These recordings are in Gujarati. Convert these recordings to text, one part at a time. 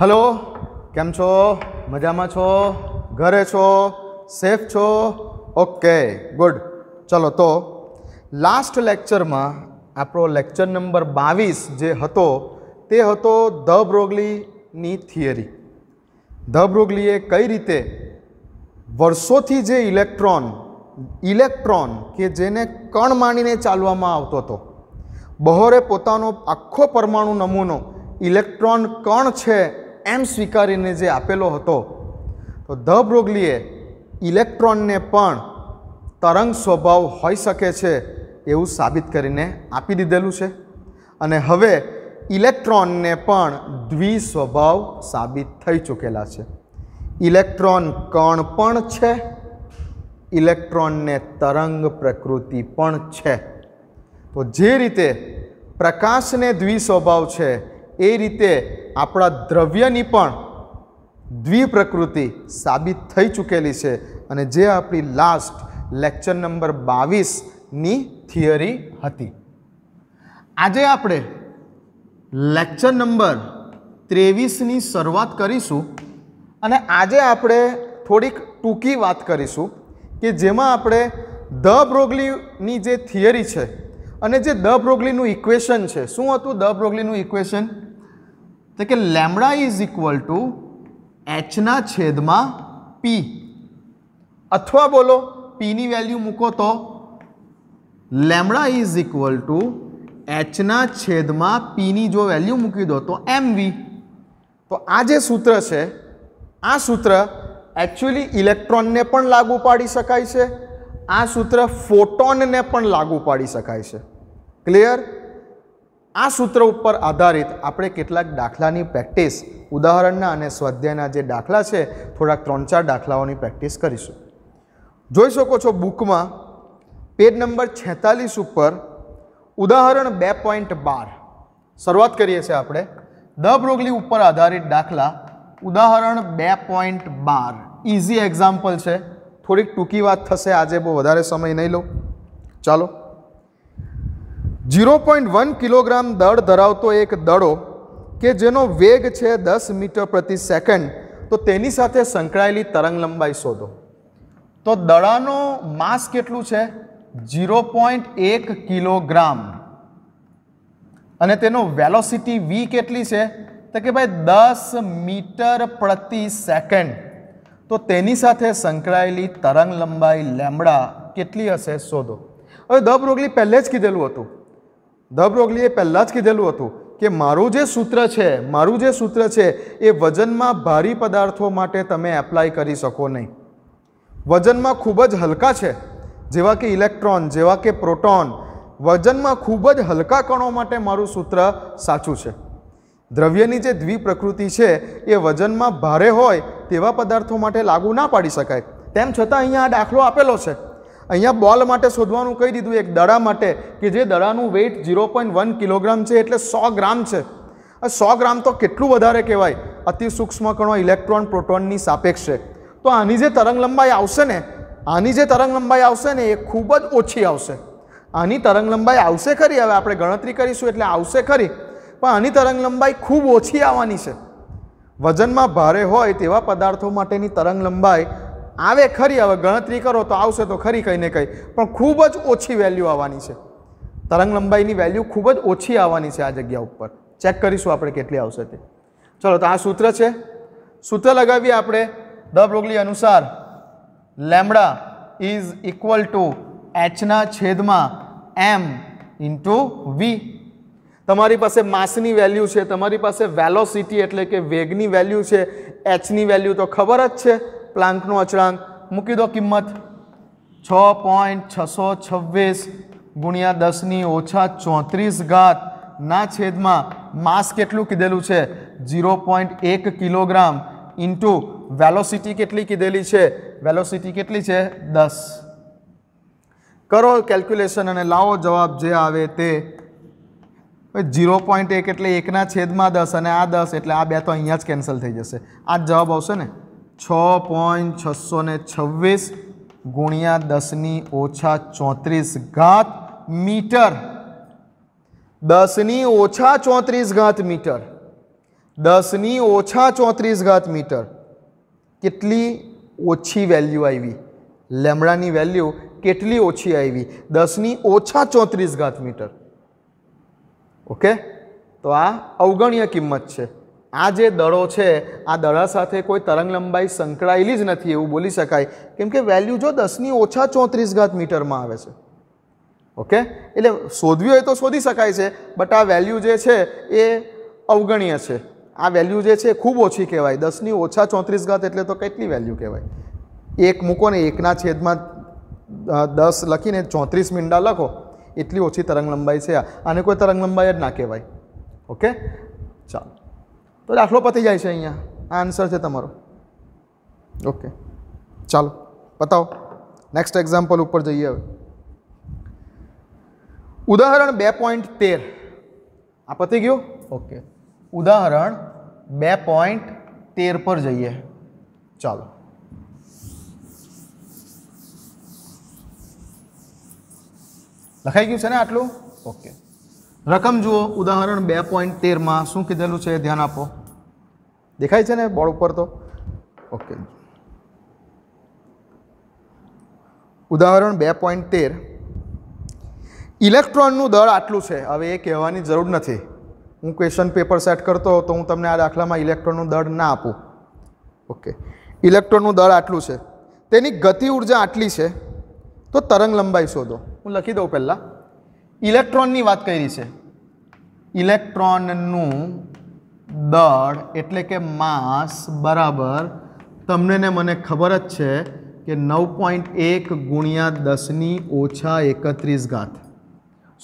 હલો કેમ છો મજામાં છો ઘરે છો સેફ છો ઓકે ગુડ ચલો તો લાસ્ટ લેક્ચરમાં આપણો લેક્ચર નંબર બાવીસ જે હતો તે હતો ધ બ્રોગલીની થિયરી ધ બ્રોગલીએ કઈ રીતે વર્ષોથી જે ઇલેક્ટ્રોન ઇલેક્ટ્રોન કે જેને કણ માણીને ચાલવામાં આવતો હતો બહોરે પોતાનો આખો પરમાણુ નમૂનો ઇલેક્ટ્રોન કણ છે એમ સ્વીકારીને જે આપેલો હતો તો ધ બ્રોગલીએ ઇલેક્ટ્રોનને પણ તરંગ સ્વભાવ હોઈ શકે છે એવું સાબિત કરીને આપી દીધેલું છે અને હવે ઇલેક્ટ્રોનને પણ દ્વિસ્વભાવ સાબિત થઈ ચૂકેલા છે ઇલેક્ટ્રોન કણ પણ છે ઇલેક્ટ્રોનને તરંગ પ્રકૃતિ પણ છે તો જે રીતે પ્રકાશને દ્વિસ્વભાવ છે એ રીતે આપણા દ્રવ્યની પણ દ્વિપ્રકૃતિ સાબિત થઈ ચૂકેલી છે અને જે આપણી લાસ્ટ લેક્ચર નંબર બાવીસની થિયરી હતી આજે આપણે લેક્ચર નંબર ત્રેવીસની શરૂઆત કરીશું અને આજે આપણે થોડીક ટૂંકી વાત કરીશું કે જેમાં આપણે દ બ્રોગલીની જે થિયરી છે અને જે દ બ્રોગલીનું ઇક્વેશન છે શું હતું દ બ્રોગલીનું ઇક્વેશન તો કે લેમડા ઇઝ ઇક્વલ ટુ એચના છેદમાં પી અથવા બોલો પીની વેલ્યુ મૂકો તો લેમડા ઇઝ ઇક્વલ ટુ એચના છેદમાં પીની જો વેલ્યુ મૂકી દો તો એમ વી તો આ જે સૂત્ર છે આ સૂત્ર એકચ્યુઅલી ઇલેક્ટ્રોનને પણ લાગુ પાડી શકાય છે આ સૂત્ર ફોટોનને પણ લાગુ પાડી શકાય છે ક્લિયર આ સૂત્ર ઉપર આધારિત આપણે કેટલાક દાખલાની પ્રેક્ટિસ ઉદાહરણના અને સ્વાધ્યાયના જે દાખલા છે થોડાક ત્રણ ચાર દાખલાઓની પ્રેક્ટિસ કરીશું જોઈ શકો છો બુકમાં પેજ નંબર છેતાલીસ ઉપર ઉદાહરણ બે પોઈન્ટ બાર શરૂઆત કરીએ છીએ આપણે દ બ્રોગલી ઉપર આધારિત દાખલા ઉદાહરણ બે પોઈન્ટ બાર ઇઝી એક્ઝામ્પલ છે થોડીક ટૂંકી વાત થશે આજે બહુ વધારે સમય નહીં લો ચાલો ઝીરો પોઈન્ટ વન કિલોગ્રામ દળ ધરાવતો એક દડો કે જેનો વેગ છે દસ મીટર પ્રતિ સેકન્ડ તો તેની સાથે સંકળાયેલી તરંગ લંબાઈ શોધો તો દડાનો માસ કેટલું છે ઝીરો પોઈન્ટ એક કિલોગ્રામ અને તેનો વેલોસિટી વી કેટલી છે તો કે ભાઈ દસ મીટર પ્રતિ સેકન્ડ તો તેની સાથે સંકળાયેલી તરંગ લંબાઈ લેમડા કેટલી હશે શોધો હવે દબ રોગલી પહેલે જ કીધેલું હતું ધબરોગલીએ પહેલાં જ કીધેલું હતું કે મારું જે સૂત્ર છે મારું જે સૂત્ર છે એ વજનમાં ભારી પદાર્થો માટે તમે એપ્લાય કરી શકો નહીં વજનમાં ખૂબ જ હલકા છે જેવા કે ઇલેક્ટ્રોન જેવા કે પ્રોટોન વજનમાં ખૂબ જ હલકા કણો માટે મારું સૂત્ર સાચું છે દ્રવ્યની જે દ્વિપ્રકૃતિ છે એ વજનમાં ભારે હોય તેવા પદાર્થો માટે લાગુ ના પાડી શકાય તેમ છતાં અહીંયા આ દાખલો આપેલો છે અહીંયા બોલ માટે શોધવાનું કહી દીધું એક દડા માટે કે જે દડાનું weight zero point one kilogram છે એટલે સો ગ્રામ છે આ સો ગ્રામ તો કેટલું વધારે કહેવાય અતિ સૂક્ષ્મ કણો ઇલેક્ટ્રોન પ્રોટોનની સાપેક્ષ છે તો આની જે તરંગ લંબાઈ આવશે ને આની જે તરંગ લંબાઈ આવશે ને એ ખૂબ જ ઓછી આવશે આની તરંગ લંબાઈ આવશે ખરી હવે આપણે ગણતરી કરીશું એટલે આવશે ખરી પણ આની તરંગ લંબાઈ ખૂબ ઓછી આવવાની છે વજનમાં ભારે હોય તેવા પદાર્થો માટેની તરંગ લંબાઈ આવે ખરી હવે ગણતરી કરો તો આવશે તો ખરી કંઈ ને કંઈ પણ ખૂબ જ ઓછી વેલ્યુ આવવાની છે તરંગ લંબાઈની વેલ્યુ ખૂબ જ ઓછી આવવાની છે આ જગ્યા ઉપર ચેક કરીશું આપણે કેટલી આવશે તે ચલો તો આ સૂત્ર છે સૂત્ર લગાવીએ આપણે દ બ્રોગલી અનુસાર લેમડા ઇઝ ઇક્વલ ટુ એચના છેદમાં એમ ઇન્ટુ વી તમારી પાસે માસની વેલ્યુ છે તમારી પાસે વેલોસિટી એટલે કે વેગની વેલ્યુ છે એચની વેલ્યુ તો ખબર જ છે પ્લાન્કનો અચળાંક મૂકી દો કિંમત છ પોઈન્ટ છસો છવ્વીસ ગુણ્યા દસની ઓછા ચોત્રીસ ઘાત ના છેદમાં માસ કેટલું કીધેલું છે ઝીરો પોઈન્ટ એક કિલોગ્રામ ઇન્ટુ વેલોસિટી કેટલી કીધેલી છે વેલોસિટી કેટલી છે દસ કરો કેલ્ક્યુલેશન અને લાવો જવાબ જે આવે તે ઝીરો પોઈન્ટ એક એટલે એકના છેદમાં દસ અને આ દસ એટલે આ બે તો અહીંયા જ કેન્સલ થઈ જશે આ જ જવાબ આવશે ને છ પોઈન્ટ છસો ને છવ્વીસ ગુણ્યા દસની ઓછા ચોત્રીસ ઘાત મીટર દસની ઓછા ચોત્રીસ ઘાત મીટર દસની ઓછા ચોત્રીસ ઘાત મીટર કેટલી ઓછી વેલ્યુ આવી લેમડાની વેલ્યુ કેટલી ઓછી આવી દસની ઓછા ચોત્રીસ ઘાત મીટર ઓકે તો આ અવગણ્ય કિંમત છે આ જે દળો છે આ દળા સાથે કોઈ તરંગલંબાઈ સંકળાયેલી જ નથી એવું બોલી શકાય કેમ કે વેલ્યુ જો દસની ઓછા ચોત્રીસ ઘાત મીટરમાં આવે છે ઓકે એટલે શોધવી હોય તો શોધી શકાય છે બટ આ વેલ્યુ જે છે એ અવગણ્ય છે આ વેલ્યુ જે છે ખૂબ ઓછી કહેવાય દસની ઓછા ચોત્રીસ ઘાત એટલે તો કેટલી વેલ્યુ કહેવાય એક મૂકો ને એકના છેદમાં દસ લખીને ચોત્રીસ મીંડા લખો એટલી ઓછી તરંગ લંબાઈ છે આને કોઈ તરંગ લંબાઈ જ ના કહેવાય ઓકે ચાલો તો દાખલો પતી જાય છે અહીંયા આ આન્સર છે તમારો ઓકે ચાલો બતાવો નેક્સ્ટ એક્ઝામ્પલ ઉપર જઈએ હવે ઉદાહરણ બે પોઈન્ટ તેર આ પતી ગયું ઓકે ઉદાહરણ બે પોઈન્ટ તેર પર જઈએ ચાલો લખાઈ ગયું છે ને આટલું ઓકે રકમ જુઓ ઉદાહરણ બે પોઈન્ટ તેરમાં શું કીધેલું છે ધ્યાન આપો દેખાય છે ને બોર્ડ ઉપર તો ઓકે ઉદાહરણ બે પોઈન્ટ તેર ઇલેક્ટ્રોનનું દળ આટલું છે હવે એ કહેવાની જરૂર નથી હું ક્વેશ્ચન પેપર સેટ કરતો તો હું તમને આ દાખલામાં ઇલેક્ટ્રોનનું દળ ના આપું ઓકે ઇલેક્ટ્રોનનું દળ આટલું છે તેની ગતિ ઉર્જા આટલી છે તો તરંગ લંબાઈ શોધો હું લખી દઉં પહેલાં ઇલેક્ટ્રોનની વાત કરી છે ઇલેક્ટ્રોનનું દળ એટલે કે માસ બરાબર તમને ને મને ખબર જ છે કે નવ પોઈન્ટ એક ગુણ્યા દસની ઓછા એકત્રીસ ઘાત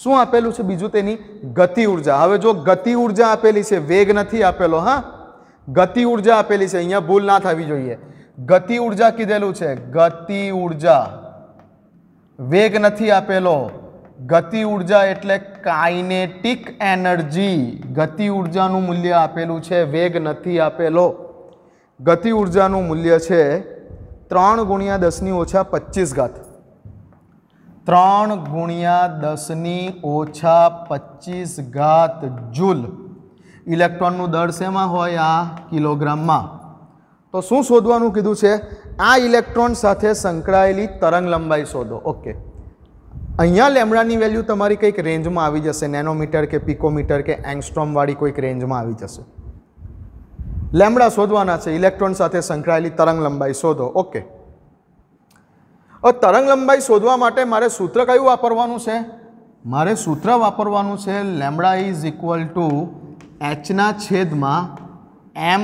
શું આપેલું છે બીજું તેની ગતિ ઉર્જા હવે જો ગતિ ઉર્જા આપેલી છે વેગ નથી આપેલો હા ગતિ ઉર્જા આપેલી છે અહીંયા ભૂલ ના થવી જોઈએ ગતિ ઉર્જા કીધેલું છે ગતિ ઉર્જા વેગ નથી આપેલો ગતિ ઉર્જા એટલે કાઇનેટિક એનર્જી ગતિ ઉર્જાનું મૂલ્ય આપેલું છે વેગ નથી આપેલો ગતિ ઉર્જાનું મૂલ્ય છે ત્રણ ગુણ્યા દસની ઓછા પચીસ ઘાત ત્રણ ગુણ્યા દસની ઓછા પચીસ ઘાત જૂલ ઇલેક્ટ્રોનનું દળ શેમાં હોય આ કિલોગ્રામમાં તો શું શોધવાનું કીધું છે આ ઇલેક્ટ્રોન સાથે સંકળાયેલી તરંગ લંબાઈ શોધો ઓકે અહીંયા લેમડાની વેલ્યુ તમારી કંઈક રેન્જમાં આવી જશે નેનોમીટર કે પિકોમીટર કે એંગસ્ટ્રોમવાળી કોઈક રેન્જમાં આવી જશે લેમડા શોધવાના છે ઇલેક્ટ્રોન સાથે સંકળાયેલી તરંગ લંબાઈ શોધો ઓકે તરંગ લંબાઈ શોધવા માટે મારે સૂત્ર કયું વાપરવાનું છે મારે સૂત્ર વાપરવાનું છે લેમડા ઇઝ ઇક્વલ ટુ એચના છેદમાં એમ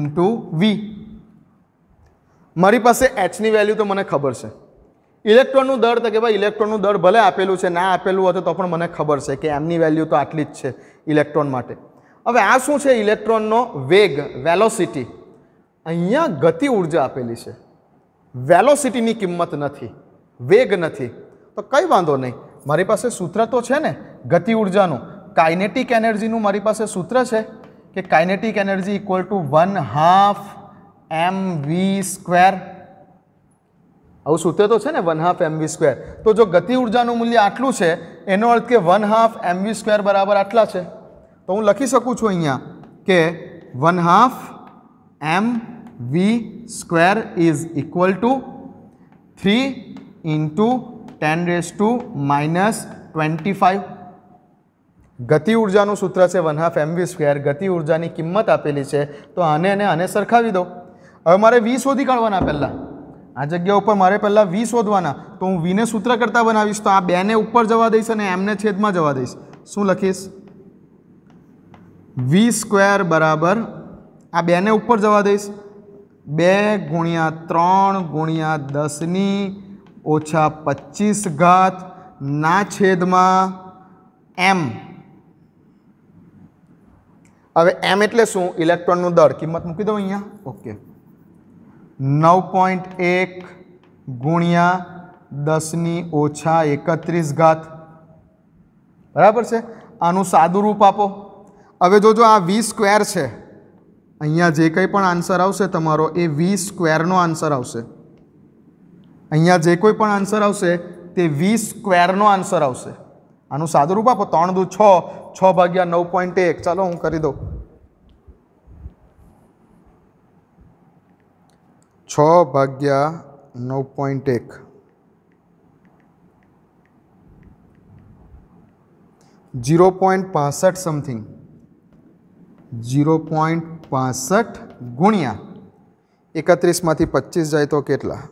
ઇન્ટુ વી મારી પાસે એચની વેલ્યુ તો મને ખબર છે ઇલેક્ટ્રોનનું દળ તો કે ભાઈ ઇલેક્ટ્રોનનું દળ ભલે આપેલું છે ના આપેલું હતું તો પણ મને ખબર છે કે એમની વેલ્યુ તો આટલી જ છે ઇલેક્ટ્રોન માટે હવે આ શું છે ઇલેક્ટ્રોનનો વેગ વેલોસિટી અહીંયા ગતિ ઉર્જા આપેલી છે વેલોસિટીની કિંમત નથી વેગ નથી તો કંઈ વાંધો નહીં મારી પાસે સૂત્ર તો છે ને ગતિ ઉર્જાનું કાઇનેટિક એનર્જીનું મારી પાસે સૂત્ર છે કે kinetic energy equal to one half M V square આવું સૂત્ર તો છે ને વન હાફ એમવી સ્ક્વેર તો જો ગતિ ઉર્જાનું મૂલ્ય આટલું છે એનો અર્થ કે વન હાફ એમવી સ્ક્વેર બરાબર આટલા છે તો હું લખી શકું છું અહીંયા કે one half M V square is equal to three into ten raise to minus twenty five ગતિ ઉર્જાનું સૂત્ર છે વન હાફ એમવી સ્ક્વેર ગતિ ઉર્જાની કિંમત આપેલી છે તો આને અને આને સરખાવી દો હવે મારે વી શોધી કાઢવાના પહેલાં આ જગ્યા ઉપર મારે પહેલાં વી શોધવાના તો હું વીને સૂત્ર કરતાં બનાવીશ તો આ બેને ઉપર જવા દઈશ અને એમને છેદમાં જવા દઈશ શું લખીશ વી સ્ક્વેર બરાબર આ બેને ઉપર જવા દઈશ બે ગુણ્યા ત્રણ ગુણ્યા દસની ઓછા પચીસ ઘાત ના છેદમાં એમ હવે એમ એટલે શું ઇલેક્ટ્રોનનું દળ કિંમત મૂકી દઉં અહીંયા ઓકે નવ પોઈન્ટ એક ગુણ્યા દસની ઓછા એકત્રીસ ઘાત બરાબર છે આનું સાદું રૂપ આપો હવે જોજો આ વી સ્ક્વેર છે અહીંયા જે કંઈ પણ આન્સર આવશે તમારો એ વી સ્ક્વેરનો આન્સર આવશે અહીંયા જે કોઈ પણ આન્સર આવશે તે વી સ્ક્વેરનો આન્સર આવશે આનું સાદું રૂપ આપો ત્રણ દુ છ છ ભાગ્યા નવ પોઈન્ટ એક ચાલો હું કરી દઉં છ ભાગ્યા નવ પોઈન્ટ એક જીરો પોઈન્ટ પાસઠ સમથિંગ જીરો પોઈન્ટ પાસઠ ગુણ્યા એકત્રીસમાંથી પચીસ જાય તો કેટલા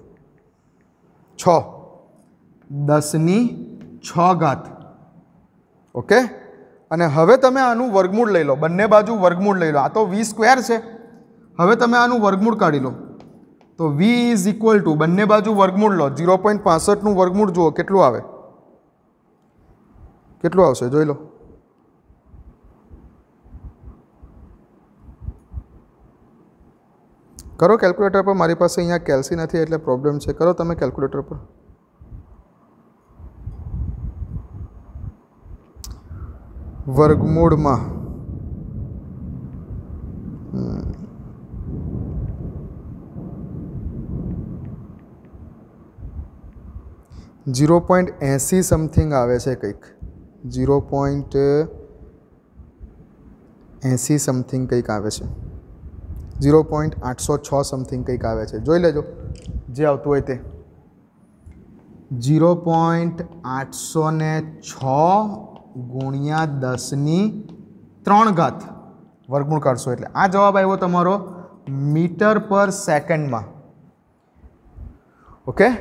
છ દસની છ ઘાત ઓકે અને હવે તમે આનું વર્ગમૂળ લઈ લો બંને બાજુ વર્ગમૂળ લઈ લો આ તો વી સ્ક્વેર છે હવે તમે આનું વર્ગમૂળ કાઢી લો તો વી ઇઝ ઇક્વલ ટુ બંને બાજુ વર્ગમૂળ લો ઝીરો પોઈન્ટ પાસઠનું વર્ગમૂળ જુઓ કેટલું આવે કેટલું આવશે જોઈ લો કરો કેલ્ક્યુલેટર પર મારી પાસે અહીંયા કેલ્સી નથી એટલે પ્રોબ્લેમ છે કરો તમે કેલ્ક્યુલેટર પર વર્ગમૂળમાં ઝીરો પોઈન્ટ એંસી સમથિંગ આવે છે કંઈક ઝીરો પોઈન્ટ એંસી સમથિંગ કંઈક આવે છે ઝીરો પોઈન્ટ આઠસો છ સમથિંગ કંઈક આવે છે જોઈ લેજો જે આવતું હોય તે ઝીરો પોઈન્ટ આઠસો ને છ ગુણ્યા દસની ત્રણ ઘાત વર્ગમૂળ કરશો એટલે આ જવાબ આવ્યો તમારો મીટર પર સેકન્ડમાં ઓકે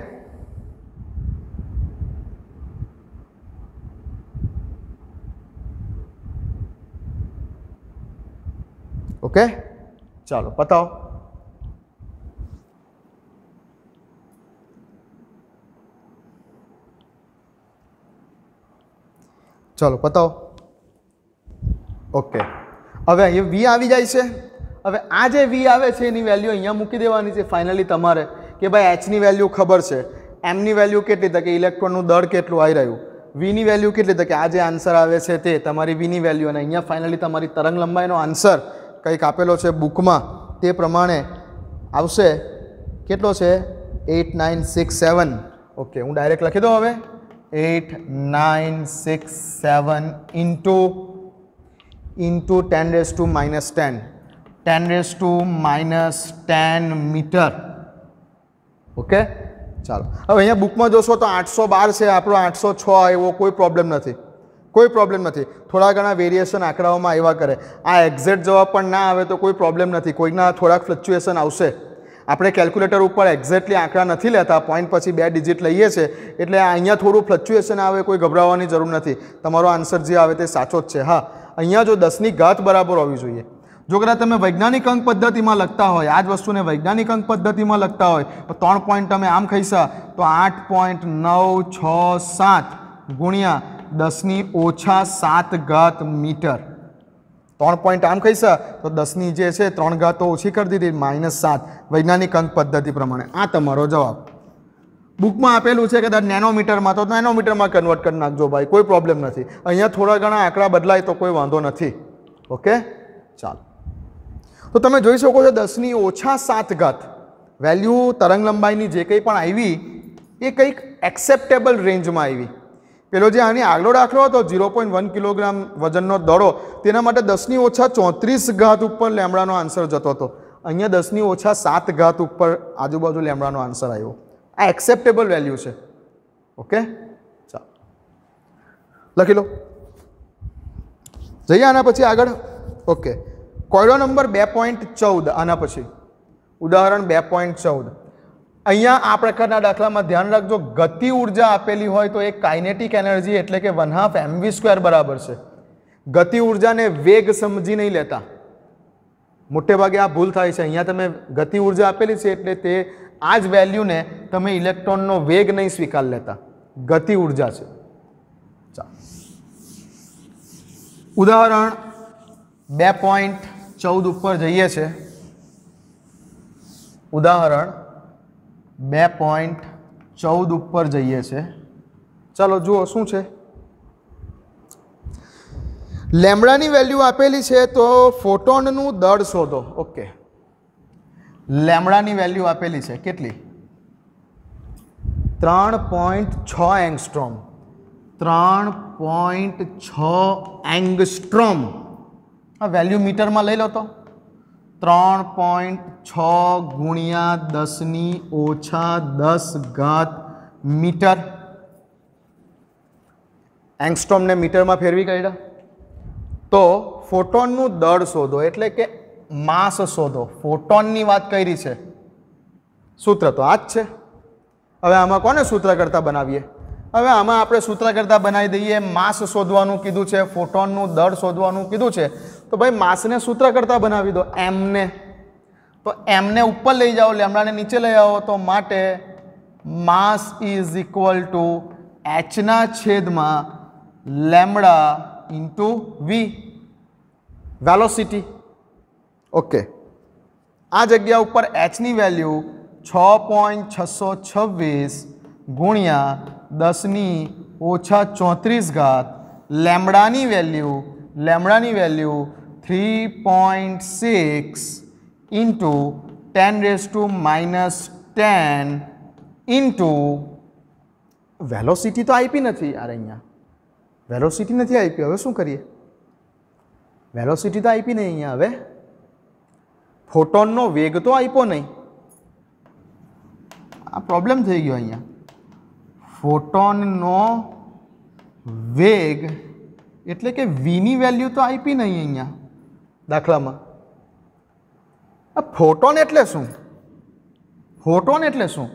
ઓકે ચાલો પતાવો ચાલો પતાવો ઓકે હવે અહીંયા વી આવી જાય છે હવે આ જે વી આવે છે એની વેલ્યુ અહીંયા મૂકી દેવાની છે ફાઇનલી તમારે કે ભાઈ એચની વેલ્યુ ખબર છે એમની વેલ્યુ કેટલી તો કે ઇલેક્ટ્રોનનું દળ કેટલું આવી રહ્યું વીની વેલ્યુ કેટલી તો કે આ જે આન્સર આવે છે તે તમારી વીની વેલ્યુ અને અહીંયા ફાઇનલી તમારી તરંગ લંબાઈનો આન્સર કંઈક આપેલો છે બુકમાં તે પ્રમાણે આવશે કેટલો છે eight nine six seven okay હું ડાયરેક્ટ લખી દઉં હવે eight nine six seven into into ten raise to minus ten ten raise to minus ten metre okay ચાલો હવે અહીંયા બુકમાં જોશો તો આઠસો બાર છે આપણો આઠસો છ એવો કોઈ પ્રોબ્લેમ નથી કોઈ પ્રોબ્લેમ નથી થોડા ઘણા વેરિએશન આંકડાઓમાં આવ્યા કરે આ એક્ઝેક્ટ જવાબ પણ ના આવે તો કોઈ પ્રોબ્લેમ નથી કોઈકના થોડાક ફ્લક્ચ્યુએશન આવશે આપણે કેલ્ક્યુલેટર ઉપર એક્ઝેક્ટલી આંકડા નથી લેતા પોઈન્ટ પછી બે ડિજિટ લઈએ છીએ એટલે અહીંયા થોડું ફ્લક્ચ્યુએશન આવે કોઈ ગભરાવવાની જરૂર નથી તમારો આન્સર જે આવે તે સાચો જ છે હા અહીંયા જો દસની ઘાત બરાબર હોવી જોઈએ જો કદાચ તમે વૈજ્ઞાનિક અંક પદ્ધતિમાં લખતા હોય આ જ વસ્તુને વૈજ્ઞાનિક અંક પદ્ધતિમાં લખતા હોય તો ત્રણ પોઈન્ટ તમે આમ ખાઈશા તો આઠ પોઈન્ટ નવ છ સાત ગુણ્યા દસની ઓછા સાત ઘાત મીટર ત્રણ પોઈન્ટ આમ કહીશ તો દસની જે છે ત્રણ ઘાત તો ઓછી કરી દીધી માઇનસ સાત વૈજ્ઞાનિક અંત પદ્ધતિ પ્રમાણે આ તમારો જવાબ બુકમાં આપેલું છે કે કદાચ નેનોમીટરમાં તો નેનોમીટરમાં કન્વર્ટ કરી નાખજો ભાઈ કોઈ પ્રોબ્લેમ નથી અહીંયા થોડા ઘણા આંકડા બદલાય તો કોઈ વાંધો નથી ઓકે ચાલો તો તમે જોઈ શકો છો દસની ઓછા સાત ઘાત વેલ્યુ તરંગ લંબાઈની જે કંઈ પણ આવી એ કંઈક એક્સેપ્ટેબલ રેન્જમાં આવી પેલો જે આની આગલો દાખલો હતો ઝીરો પોઈન્ટ વન કિલોગ્રામ વજનનો દડો તેના માટે દસની ઓછા ચોત્રીસ ઘાત ઉપર લેમડાનો આન્સર જતો હતો અહીંયા દસની ઓછા સાત ઘાત ઉપર આજુબાજુ લેમડાનો આન્સર આવ્યો આ એક્સેપ્ટેબલ વેલ્યુ છે ઓકે ચાલો લખી લો જઈએ આના પછી આગળ ઓકે કોયડો નંબર બે પોઈન્ટ ચૌદ આના પછી ઉદાહરણ બે પોઈન્ટ ચૌદ અહીંયા આ પ્રકારના દાખલામાં ધ્યાન રાખજો ગતિ ઉર્જા આપેલી હોય તો એ કાઇનેટિક એનર્જી એટલે કે વન હાફ એમવી સ્ક્વેર બરાબર છે ગતિ ઉર્જાને વેગ સમજી નહીં લેતા મોટે ભાગે આ ભૂલ થાય છે અહીંયા તમે ગતિ ઉર્જા આપેલી છે એટલે તે આ જ વેલ્યુને તમે ઇલેક્ટ્રોનનો વેગ નહીં સ્વીકાર લેતા ગતિ ઉર્જા છે ઉદાહરણ બે પોઈન્ટ ચૌદ ઉપર જઈએ છે ઉદાહરણ બે પોઈન્ટ ચૌદ ઉપર જઈએ છીએ ચાલો જુઓ શું છે લેમડાની વેલ્યુ આપેલી છે તો ફોટોનનું દળ શોધો ઓકે લેમડાની વેલ્યુ આપેલી છે કેટલી ત્રણ પોઈન્ટ છ એંગસ્ટ્રોમ ત્રણ પોઈન્ટ છ એંગસ્ટ્રોમ આ વેલ્યુ મીટરમાં લઈ લો તો ત્રણ પોઈન્ટ છ ગુણ્યા દસની ઓછા દસ ઘાત મીટર એંગસ્ટોમને મીટરમાં ફેરવી કાઢ્યા તો ફોટોનનું દળ શોધો એટલે કે માસ શોધો ફોટોનની વાત કરી છે સૂત્ર તો આ જ છે હવે આમાં કોને સૂત્ર કરતાં બનાવીએ હવે આમાં આપણે સૂત્ર કરતાં બનાવી દઈએ માસ શોધવાનું કીધું છે ફોટોનનું દળ શોધવાનું કીધું છે તો ભાઈ માસને સૂત્ર કરતાં બનાવી દો એમને તો એમને ઉપર લઈ જાઓ લેમડાને નીચે લઈ આવો તો માટે માસ ઇઝ ઇક્વલ ટુ એચના છેદમાં lambda into V velocity okay આ જગ્યા ઉપર એચની વેલ્યુ છ પોઈન્ટ છસો છવ્વીસ ગુણ્યા દસની ઓછા ચોત્રીસ ઘાત લેમડાની વેલ્યુ લેમડાની value three point six into ten raise to minus ten into velocity તો આપી નથી યાર અહીંયા વેલોસિટી નથી આપી હવે શું કરીએ વેલોસિટી તો આપી નહીં અહીંયા હવે ફોટોનનો વેગ તો આપ્યો નહીં આ પ્રોબ્લેમ થઈ ગયો અહીંયા ફોટોનનો વેગ એટલે કે વીની વેલ્યુ તો આપી નહીં અહીંયા દાખલામાં આ ફોટોન એટલે શું ફોટોન એટલે શું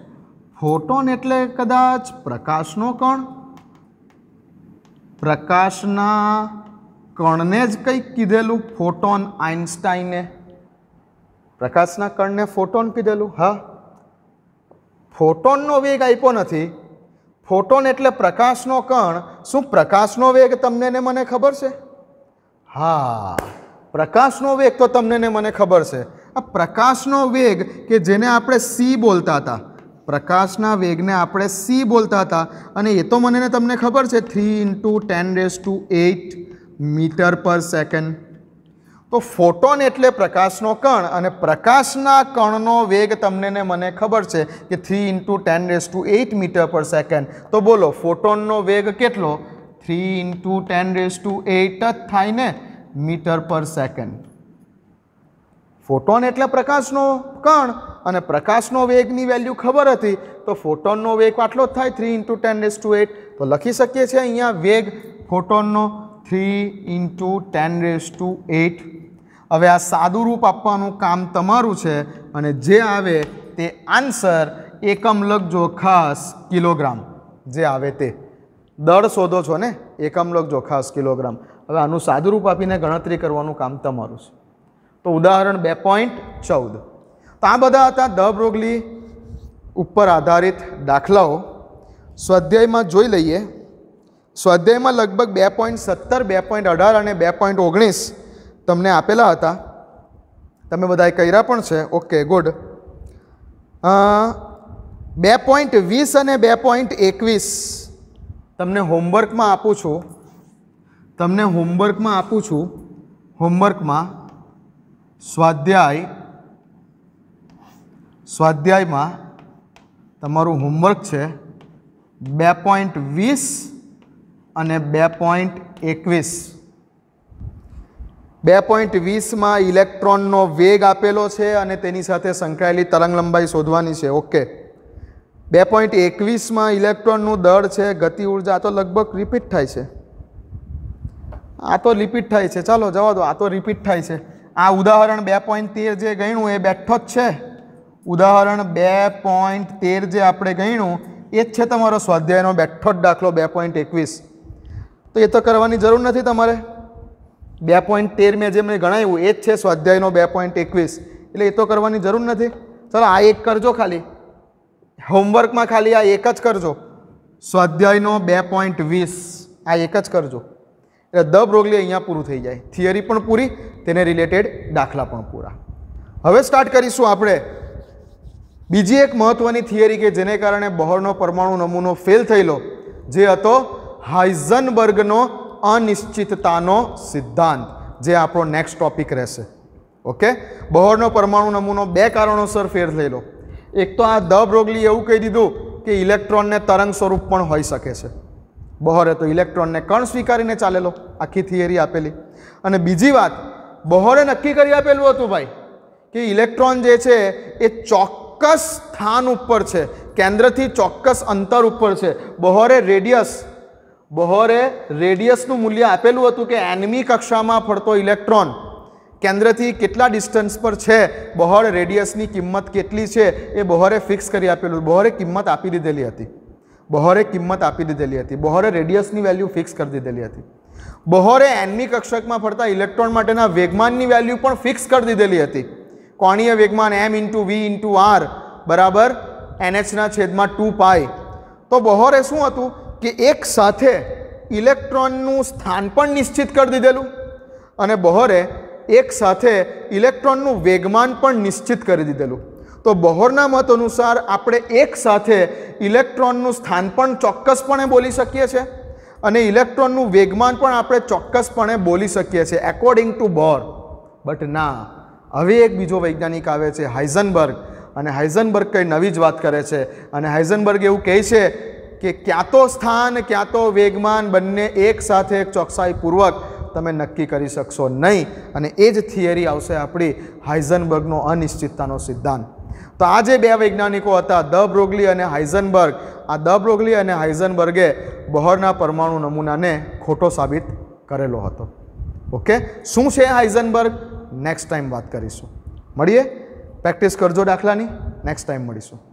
ફોટોન એટલે કદાચ પ્રકાશનો કણ પ્રકાશના કણને જ કંઈક કીધેલું ફોટોન આઇન્સ્ટાઈને પ્રકાશના કણને ફોટોન કીધેલું હા ફોટોનનો વેગ આપ્યો નથી ફોટોન એટલે પ્રકાશનો કણ શું પ્રકાશનો વેગ તમને ને મને ખબર છે હા પ્રકાશનો વેગ તો તમને ને મને ખબર છે આ પ્રકાશનો વેગ કે જેને આપણે સી બોલતા હતા પ્રકાશના વેગને આપણે સી બોલતા હતા અને એ તો મને ને તમને ખબર છે three into ten raise to eight metre per second તો ફોટોન એટલે પ્રકાશનો કણ અને પ્રકાશના કણનો વેગ તમને ને મને ખબર છે કે three into ten raise to eight metre per second તો બોલો ફોટોનનો વેગ કેટલો three into ten raise to eight જ થાય ને મીટર પર સેકન્ડ ફોટોન એટલે પ્રકાશનો કણ અને પ્રકાશનો વેગની વેલ્યુ ખબર હતી તો ફોટોનનો વેગ આટલો જ થાય three into ten raise to eight તો લખી શકીએ છીએ અહીંયા વેગ ફોટોનનો three into ten raise to eight હવે આ સાદું રૂપ આપવાનું કામ તમારું છે અને જે આવે તે આન્સર એકમ લખજો ખાસ કિલોગ્રામ જે આવે તે દળ શોધો છો ને એકમ લખજો ખાસ કિલોગ્રામ હવે આનું સાદું રૂપ આપીને ગણતરી કરવાનું કામ તમારું છે તો ઉદાહરણ બે પોઈન્ટ ચૌદ તો આ બધા હતા દબ રોગલી ઉપર આધારિત દાખલાઓ સ્વાધ્યાયમાં જોઈ લઈએ સ્વાધ્યાયમાં લગભગ બે પોઈન્ટ સત્તર બે પોઈન્ટ અઢાર અને બે પોઈન્ટ ઓગણીસ તમને આપેલા હતા તમે બધાએ કર્યા પણ છે ઓકે ગુડ બે પોઈન્ટ વીસ અને બે પોઈન્ટ એકવીસ તમને હોમવર્કમાં આપું છું તમને હોમવર્કમાં આપું છું હોમવર્કમાં સ્વાધ્યાય સ્વાધ્યાયમાં તમારું હોમવર્ક છે બે પોઈન્ટ વીસ અને બે પોઈન્ટ એકવીસ બે પોઈન્ટ વીસમાં ઇલેક્ટ્રોનનો વેગ આપેલો છે અને તેની સાથે સંકળાયેલી તરંગ લંબાઈ શોધવાની છે ઓકે બે પોઈન્ટ એકવીસમાં ઇલેક્ટ્રોનનું દળ છે ગતિ ઉર્જા આ તો લગભગ રિપીટ થાય છે આ તો રિપીટ થાય છે ચાલો જવા દો આ તો રિપીટ થાય છે આ ઉદાહરણ બે પોઈન્ટ તેર જે ગણ્યું એ બેઠો જ છે ઉદાહરણ બે પોઈન્ટ તેર જે આપણે ગણ્યું એ જ છે તમારો સ્વાધ્યાયનો બેઠો જ દાખલો બે પોઈન્ટ એકવીસ તો એ તો કરવાની જરૂર નથી તમારે બે પોઈન્ટ તેર મેં જે મેં ગણાવ્યું એ જ છે સ્વાધ્યાયનો બે પોઈન્ટ એકવીસ એટલે એ તો કરવાની જરૂર નથી ચલો આ એક કરજો ખાલી હોમવર્કમાં ખાલી આ એક જ કરજો સ્વાધ્યાયનો બે પોઈન્ટ વીસ આ એક જ કરજો એટલે દ બ્રોગલી અહીંયા પૂરું થઈ જાય થિયરી પણ પૂરી તેને રિલેટેડ દાખલા પણ પૂરા હવે સ્ટાર્ટ કરીશું આપણે બીજી એક મહત્ત્વની થિયરી કે જેને કારણે બહોળનો પરમાણુ નમૂનો ફેલ થયેલો જે હતો હાઇઝનબર્ગનો અનિશ્ચિતતાનો સિદ્ધાંત જે આપણો નેક્સ્ટ ટોપિક રહેશે ઓકે બહોળનો પરમાણુ નમૂનો બે કારણોસર ફેર થયેલો એક તો આ દ બ્રોગલી એવું કહી દીધું કે ઇલેક્ટ્રોનને તરંગ સ્વરૂપ પણ હોઈ શકે છે બહોરે તો ઇલેક્ટ્રોનને કણ સ્વીકારીને ચાલેલો આખી થિયરી આપેલી અને બીજી વાત બહોરે નક્કી કરી આપેલું હતું ભાઈ કે ઇલેક્ટ્રોન જે છે એ ચોક્કસ સ્થાન ઉપર છે કેન્દ્રથી ચોક્કસ અંતર ઉપર છે બહોરે રેડિયસ બહોરે રેડિયસનું મૂલ્ય આપેલું હતું કે એનમી કક્ષામાં ફરતો ઇલેક્ટ્રોન કેન્દ્રથી કેટલા ડિસ્ટન્સ પર છે બોહર રેડિયસની કિંમત કેટલી છે એ બહોરે ફિક્સ કરી આપેલું બહોરે કિંમત આપી દીધેલી હતી બહોરે કિંમત આપી દીધેલી હતી બહોરે રેડિયસની વેલ્યુ ફિક્સ કરી દીધેલી હતી બહોરે એનમી કક્ષકમાં ફરતા ઇલેક્ટ્રોન માટેના વેગમાનની વેલ્યુ પણ ફિક્સ કરી દીધેલી હતી કોણીય વેગમાન M into V into R બરાબર એનએચના છેદમાં ટુ પાય તો બહોરે શું હતું કે એક સાથે ઇલેક્ટ્રોનનું સ્થાન પણ નિશ્ચિત કરી દીધેલું અને બહોરે એક સાથે ઇલેક્ટ્રોનનું વેગમાન પણ નિશ્ચિત કરી દીધેલું તો બહોરના મત અનુસાર આપણે એક સાથે ઇલેક્ટ્રોનનું સ્થાન પણ ચોક્કસપણે બોલી શકીએ છીએ અને ઇલેક્ટ્રોનનું વેગમાન પણ આપણે ચોક્કસપણે બોલી શકીએ છીએ એકોર્ડિંગ ટુ બોર બટ ના હવે એક બીજો વૈજ્ઞાનિક આવે છે હાઇઝનબર્ગ અને હાઇઝનબર્ગ કંઈ નવી જ વાત કરે છે અને હાઇઝનબર્ગ એવું કહે છે કે ક્યાં તો સ્થાન ક્યાં તો વેગમાન બંને એક એકસાથે ચોકસાઈપૂર્વક તમે નક્કી કરી શકશો નહીં અને એ જ થિયરી આવશે આપણી હાઇઝનબર્ગનો અનિશ્ચિતતાનો સિદ્ધાંત તો આ જે બે વૈજ્ઞાનિકો હતા દ બ્રોગલી અને હાઇઝનબર્ગ આ દ બ્રોગલી અને હાઇઝનબર્ગે બહોરના પરમાણુ નમૂનાને ખોટો સાબિત કરેલો હતો ઓકે શું છે હાઇઝનબર્ગ નેક્સ્ટ ટાઈમ વાત કરીશું મળીએ પ્રેક્ટિસ કરજો દાખલાની નેક્સ્ટ ટાઈમ મળીશું